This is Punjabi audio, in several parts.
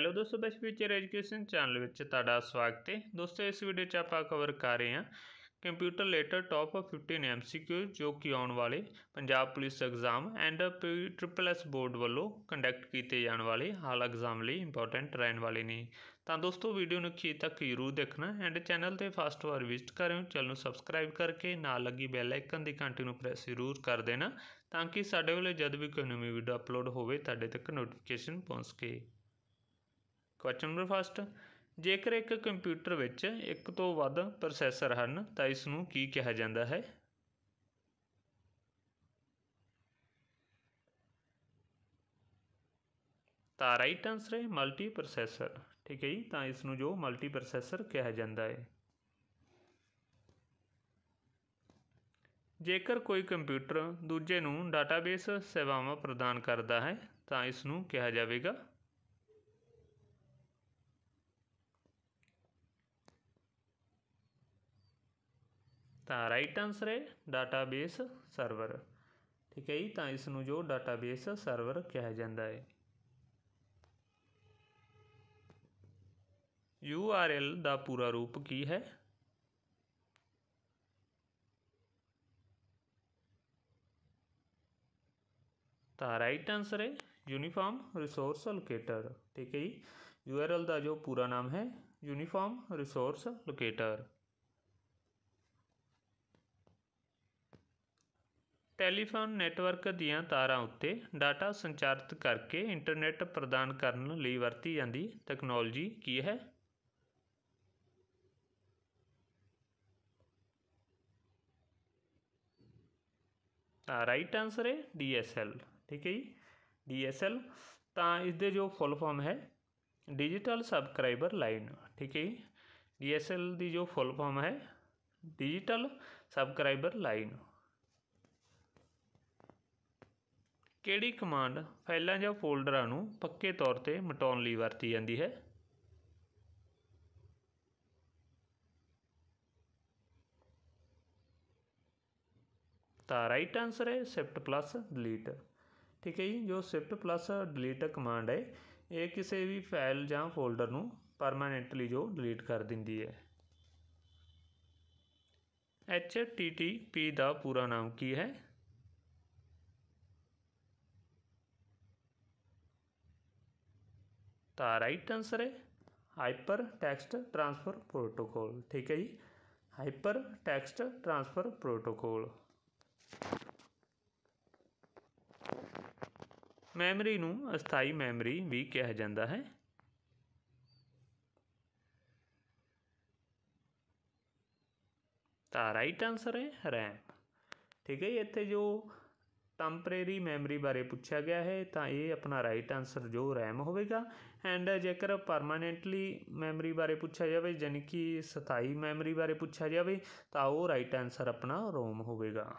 ਹੈਲੋ ਦੋਸਤੋ ਬੈਚ ਫਿਊਚਰ ਐਜੂਕੇਸ਼ਨ ਚੈਨਲ ਵਿੱਚ ਤੁਹਾਡਾ ਸਵਾਗਤ ਹੈ ਦੋਸਤੋ ਇਸ ਵੀਡੀਓ 'ਚ ਆਪਾਂ ਕਵਰ ਕਰ ਰਹੇ ਹਾਂ ਕੰਪਿਊਟਰ ਲੇਟਰ ਟੌਪ 15 ਐਮਸੀਕਿਊ ਜੋ ਕਿ ਆਉਣ ਵਾਲੇ Punjab police exam and triple S board ਵੱਲੋਂ ਕੰਡਕਟ ਕੀਤੇ ਜਾਣ ਵਾਲੇ ਹਾਲ ਐਗਜ਼ਾਮ ਲਈ ਇੰਪੋਰਟੈਂਟ ਰਹਿਣ ਵਾਲੇ ਨੇ ਤਾਂ ਦੋਸਤੋ ਵੀਡੀਓ ਨੂੰ ਅਖੀਰ ਤੱਕ ਜ਼ਰੂਰ ਦੇਖਣਾ ਐਂਡ ਚੈਨਲ ਤੇ ਫਸਟ ਵਾਰ ਵਿਜ਼ਿਟ ਹੋ ਚੈਨਲ ਨੂੰ ਸਬਸਕ੍ਰਾਈਬ ਕਰਕੇ ਨਾਲ ਲੱਗੀ ਬੈਲ ਆਈਕਨ ਦੀ ਘੰਟੀ ਨੂੰ ਪ੍ਰੈਸ ਜ਼ਰੂਰ ਕਰ ਦੇਣਾ ਤਾਂ ਕਿ ਸਾਡੇ ਵੱਲੋਂ ਜਦ ਵੀ ਕੋਈ ਨਵੀਂ ਵੀਡੀਓ ਅਪਲੋਡ ਹੋਵੇ ਤੁਹਾਡੇ ਤੱਕ ਨੋਟੀਫਿਕੇਸ਼ਨ ਪਹੁੰਚ ਸਕੇ ਕੁਐਸਚਨ ਨੰਬਰ 1 ਜੇਕਰ ਇੱਕ ਕੰਪਿਊਟਰ ਵਿੱਚ ਇੱਕ ਤੋਂ ਵੱਧ ਪ੍ਰੋਸੈਸਰ ਹਨ ਤਾਂ ਇਸ ਨੂੰ ਕੀ ਕਿਹਾ ਜਾਂਦਾ ਹੈ ਤਾਂ ਰਾਈਟ ਆਨਸਰ ਹੈ ਮਲਟੀ ਪ੍ਰੋਸੈਸਰ ਠੀਕ ਹੈ ਜੀ ਤਾਂ ਇਸ ਨੂੰ ਜੋ ਮਲਟੀ ਪ੍ਰੋਸੈਸਰ ਕਿਹਾ ਜਾਂਦਾ ਹੈ ਜੇਕਰ ਕੋਈ ਕੰਪਿਊਟਰ ਦੂਜੇ ਨੂੰ ਡਾਟਾਬੇਸ ਸੇਵਾਵਾਂ ਪ੍ਰਦਾਨ ਕਰਦਾ ਹੈ ਤਾਂ ਇਸ ਨੂੰ ਕਿਹਾ ਜਾਵੇਗਾ ਤਾਂ ਰਾਈਟ ਆਨਸਰ ਹੈ ਡਾਟਾਬੇਸ ਸਰਵਰ ਠੀਕ ਹੈ ਜੀ ਤਾਂ ਇਸ ਨੂੰ ਜੋ ਡਾਟਾਬੇਸ ਸਰਵਰ ਕਿਹਾ ਜਾਂਦਾ ਹੈ URL ਦਾ ਪੂਰਾ ਰੂਪ ਕੀ ਹੈ ਤਾਂ ਰਾਈਟ ਆਨਸਰ ਹੈ ਯੂਨੀਫਾਰਮ ਰਿਸੋਰਸ ਲੋਕੇਟਰ ਠੀਕ ਹੈ ਜੀ URL ਦਾ ਜੋ ਪੂਰਾ ਨਾਮ ਹੈ uniform resource locator telephone network ਦੀਆਂ ਤਾਰਾਂ ਉੱਤੇ ਡਾਟਾ ਸੰਚਾਰਿਤ ਕਰਕੇ ਇੰਟਰਨੈਟ ਪ੍ਰਦਾਨ ਕਰਨ ਲਈ ਵਰਤੀ ਜਾਂਦੀ ਤਕਨਾਲੋਜੀ ਕੀ ਹੈ ਤਾਂ ਰਾਈਟ ਆਨਸਰ ਹੈ DSL ਠੀਕ ਹੈ ਜੀ DSL ਤਾਂ ਇਸ ਦੇ ਜੋ ਫੁੱਲ ਫਾਰਮ ਹੈ ਡਿਜੀਟਲ ਸਬਸਕ੍ਰਾਈਬਰ ਲਾਈਨ ਠੀਕ ਹੈ ਜੀ DSL ਦੀ ਜੋ ਫੁੱਲ ਫਾਰਮ ਹੈ ਡਿਜੀਟਲ ਸਬਸਕ੍ਰਾਈਬਰ ਲਾਈਨ ਕਿਹੜੀ ਕਮਾਂਡ ਫਾਈਲਾਂ ਜਾਂ ਫੋਲਡਰਾਂ ਨੂੰ ਪੱਕੇ ਤੌਰ 'ਤੇ ਮਿਟਾਉਣ ਲਈ ਵਰਤੀ ਜਾਂਦੀ ਹੈ ਤਾਂ ਰਾਈਟ ਆਨਸਰ ਹੈ ਸ਼ਿਫਟ ਪਲੱਸ ਡਿਲੀਟ ਠੀਕ ਹੈ ਜੀ ਜੋ ਸ਼ਿਫਟ ਪਲੱਸ ਡਿਲੀਟ ਕਮਾਂਡ ਹੈ ਇਹ ਕਿਸੇ ਵੀ ਫਾਈਲ ਜਾਂ ਫੋਲਡਰ ਨੂੰ ਪਰਮਾਨੈਂਟਲੀ ਜੋ ਡਿਲੀਟ ਕਰ ਦਿੰਦੀ ਹੈ HTTP ਦਾ ਪੂਰਾ ਨਾਮ ਕੀ ਹੈ ਤਾਂ ਰਾਈਟ ਆਨਸਰ ਹੈ ਹਾਈਪਰ ਟੈਕਸਟ ਟ੍ਰਾਂਸਫਰ ਪ੍ਰੋਟੋਕੋਲ ਠੀਕ ਹੈ ਜੀ hyper text transfer protocol memory ਨੂੰ ਅਸਥਾਈ ਮੈਮਰੀ ਵੀ ਕਿਹਾ ਜਾਂਦਾ ਹੈ ਤਾਂ ਰਾਈਟ ਆਨਸਰ ਹੈ ਰੈਮ ਠੀਕ ਹੈ ਇੱਥੇ ਜੋ ਟੈਂਪਰੇਰੀ ਮੈਮਰੀ ਬਾਰੇ ਪੁੱਛਿਆ ਗਿਆ ਹੈ ਤਾਂ ਇਹ ਆਪਣਾ ਰਾਈਟ ਆਨਸਰ ਜੋ ਰੈਮ ਹੋਵੇਗਾ ਐਂਡ ਜੇਕਰ ਪਰਮਾਨੈਂਟਲੀ ਮੈਮਰੀ ਬਾਰੇ ਪੁੱਛਿਆ ਜਾਵੇ ਯਾਨੀ ਕਿ ਸਥਾਈ ਮੈਮਰੀ ਬਾਰੇ ਪੁੱਛਿਆ ਜਾਵੇ ਤਾਂ ਉਹ ਰਾਈਟ ਆਨਸਰ ਆਪਣਾ ਰੋਮ ਹੋਵੇਗਾ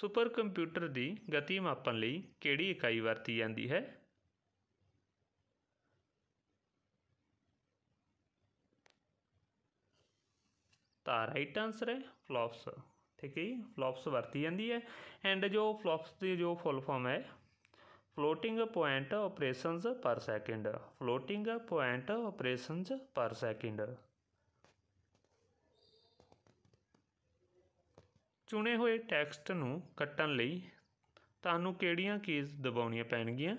ਸੁਪਰ ਕੰਪਿਊਟਰ ਦੀ ਗਤੀ ਮਾਪਣ ਲਈ ਕਿਹੜੀ ਇਕਾਈ ਵਰਤੀ ਜਾਂਦੀ ਹੈ ਤਾਂ ਰਾਈਟ ਆਨਸਰ ਹੈ ਫਲੌਪਸ ਠੀਕ ਹੈ ਜੀ ਫਲੌਪਸ ਵਰਤੀ ਜਾਂਦੀ ਹੈ ਐਂਡ ਜੋ ਫਲੌਪਸ ਦੀ ਜੋ ਫੁੱਲ ਫਾਰਮ ਹੈ floating point operations per second floating point operations per second ਚੁਣੇ ਹੋਏ ਟੈਕਸਟ ਨੂੰ ਕੱਟਣ ਲਈ ਤੁਹਾਨੂੰ ਕਿਹੜੀਆਂ ਕੀਜ਼ ਦਬਾਉਣੀਆਂ ਪੈਣਗੀਆਂ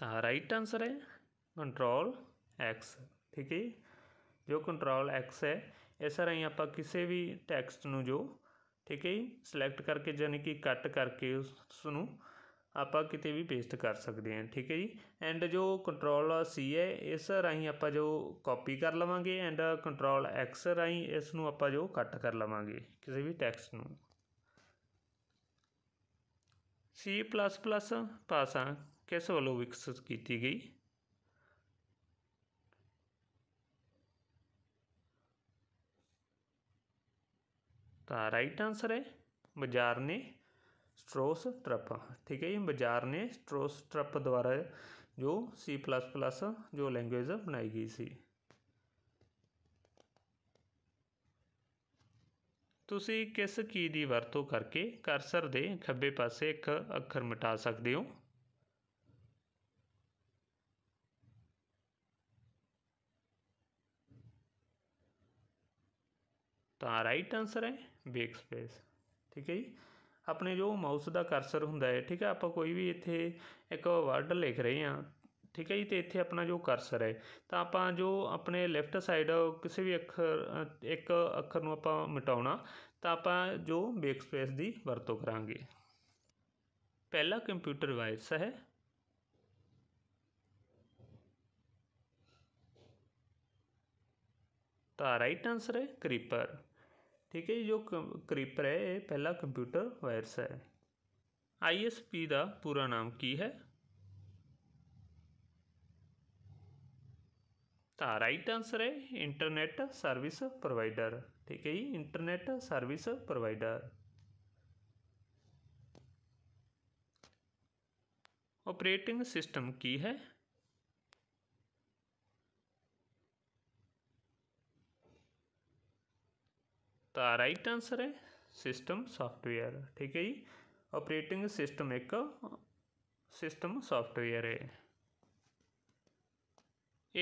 ਤਾਂ ਰਾਈਟ ਆਨਸਰ ਹੈ ਕੰਟਰੋਲ ਐਕਸ ਠੀਕ ਹੈ ਜੋ ਕੰਟਰੋਲ ਐਕਸ ਹੈ ਇਸ ਤਰ੍ਹਾਂ ਹੀ ਆਪਾਂ ਕਿਸੇ ਵੀ ਟੈਕਸਟ ਨੂੰ ਜੋ ਠੀਕ ਹੈ ਸਿਲੈਕਟ ਕਰਕੇ ਯਾਨੀ ਕਿ ਕੱਟ ਕਰਕੇ ਉਸ ਨੂੰ ਆਪਾਂ ਕਿਤੇ ਵੀ ਪੇਸਟ ਕਰ ਸਕਦੇ ਹਾਂ ਠੀਕ ਹੈ ਜੀ ਐਂਡ ਜੋ ਕੰਟਰੋਲ ਸੀ ਹੈ ਇਸ ਰਾਹੀਂ ਆਪਾਂ ਜੋ ਕਾਪੀ ਕਰ ਲਵਾਂਗੇ ਐਂਡ ਕੰਟਰੋਲ ਐਕਸ ਰਾਹੀਂ ਇਸ ਨੂੰ ਆਪਾਂ ਜੋ ਕੱਟ ਕਰ ਲਵਾਂਗੇ ਕਿਸੇ ਵੀ ਟੈਕਸਟ ਨੂੰ C++ ਪਾਸਾ ਕਿਸ ਵੱਲੋਂ ਵਿਕਸਿਤ ਕੀਤੀ ਗਈ ਤਾਂ ਰਾਈਟ ਆਨਸਰ ਹੈ ਬਾਜ਼ਾਰ ਨੇ ਸਟ੍ਰੋਸ ਟਰਪ ਠੀਕ ਹੈ ਜੀ ਬਾਜ਼ਾਰ ਨੇ ਸਟ੍ਰੋਸ ਟਰਪ ਦੁਆਰਾ ਜੋ C++ ਜੋ ਲੈਂਗੁਏਜ ਬਣਾਈ ਗਈ ਸੀ ਤੁਸੀਂ ਕਿਸ ਕੀ ਦੀ ਵਰਤੋਂ ਕਰਕੇ ਕਰਸਰ ਦੇ ਖੱਬੇ ਪਾਸੇ ਇੱਕ ਅੱਖਰ ਮਿਟਾ ਸਕਦੇ ਹੋ ਤਾਂ ਰਾਈਟ ਆਨਸਰ ਹੈ ਬੇਕ ਸਪੇਸ ਠੀਕ ਹੈ ਜੀ ਆਪਣੇ ਜੋ ਮਾਊਸ ਦਾ ਕਰਸਰ ਹੁੰਦਾ ਹੈ ਠੀਕ ਹੈ ਆਪਾਂ ਕੋਈ ਵੀ ਇੱਥੇ ਇੱਕ ਵਰਡ ਲਿਖ ਰਹੇ ਹਾਂ ਠੀਕ ਹੈ ਜੀ ਤੇ ਇੱਥੇ ਆਪਣਾ ਜੋ ਕਰਸਰ ਹੈ ਤਾਂ ਆਪਾਂ ਜੋ ਆਪਣੇ ਲੈਫਟ ਸਾਈਡ ਕਿਸੇ ਵੀ ਅੱਖਰ ਇੱਕ ਅੱਖਰ ਨੂੰ ਆਪਾਂ ਮਿਟਾਉਣਾ ਤਾਂ ਆਪਾਂ ਜੋ ਬੇਕ ਸਪੇਸ ਦੀ ਵਰਤੋਂ ਕਰਾਂਗੇ ਪਹਿਲਾ ਕੰਪਿਊਟਰ ਵਾਇਰਸ ਹੈ ਤਾਂ ਰਾਈਟ ਆਨਸਰ ਹੈ ਕ੍ਰੀਪਰ ठीक है जो क्रिपर है ये पहला कंप्यूटर वायरस है आई एस पी का पूरा नाम की है तो राइट आंसर है इंटरनेट सर्विस प्रोवाइडर ठीक है जी internet service provider operating system की है ਰਾਈਟ ਆਨਸਰ ਹੈ ਸਿਸਟਮ ਸੌਫਟਵੇਅਰ ਠੀਕ ਹੈ ਜੀ ਆਪਰੇਟਿੰਗ ਸਿਸਟਮ ਇੱਕ ਸਿਸਟਮ ਸੌਫਟਵੇਅਰ ਹੈ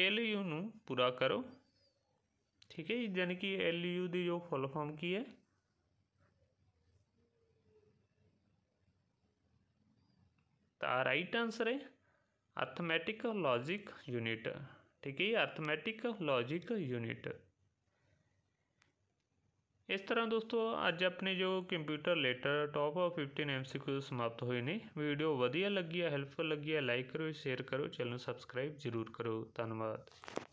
ਐਲਯੂ ਨੂੰ ਪੂਰਾ ਕਰੋ ਠੀਕ ਹੈ ਜੀ ਯਾਨੀ ਕਿ ਐਲਯੂ ਦੀ ਜੋ ਫੁੱਲ ਫਾਰਮ ਕੀ ਹੈ ਤਾਂ ਰਾਈਟ ਆਨਸਰ ਹੈ ਅਰਥਮੈਟਿਕ ਲੌਜੀਕ ਯੂਨਿਟ ਠੀਕ ਹੈ ਜੀ ਅਰਥਮੈਟਿਕ ਲੌਜੀਕ ਯੂਨਿਟ ਇਸ ਤਰ੍ਹਾਂ ਦੋਸਤੋ ਅੱਜ ਆਪਣੇ ਜੋ computer letter top of 15 MCQ ਸਮਾਪਤ ਹੋਏ ਨੇ ਵੀਡੀਓ ਵਧੀਆ ਲੱਗੀ ਹੈ ਹੈਲਪਫੁਲ ਲੱਗੀ ਹੈ ਲਾਈਕ ਕਰੋ ਸ਼ੇਅਰ ਕਰੋ ਚੈਨਲ ਨੂੰ ਸਬਸਕ੍ਰਾਈਬ ਜ਼ਰੂਰ ਕਰੋ ਧੰਨਵਾਦ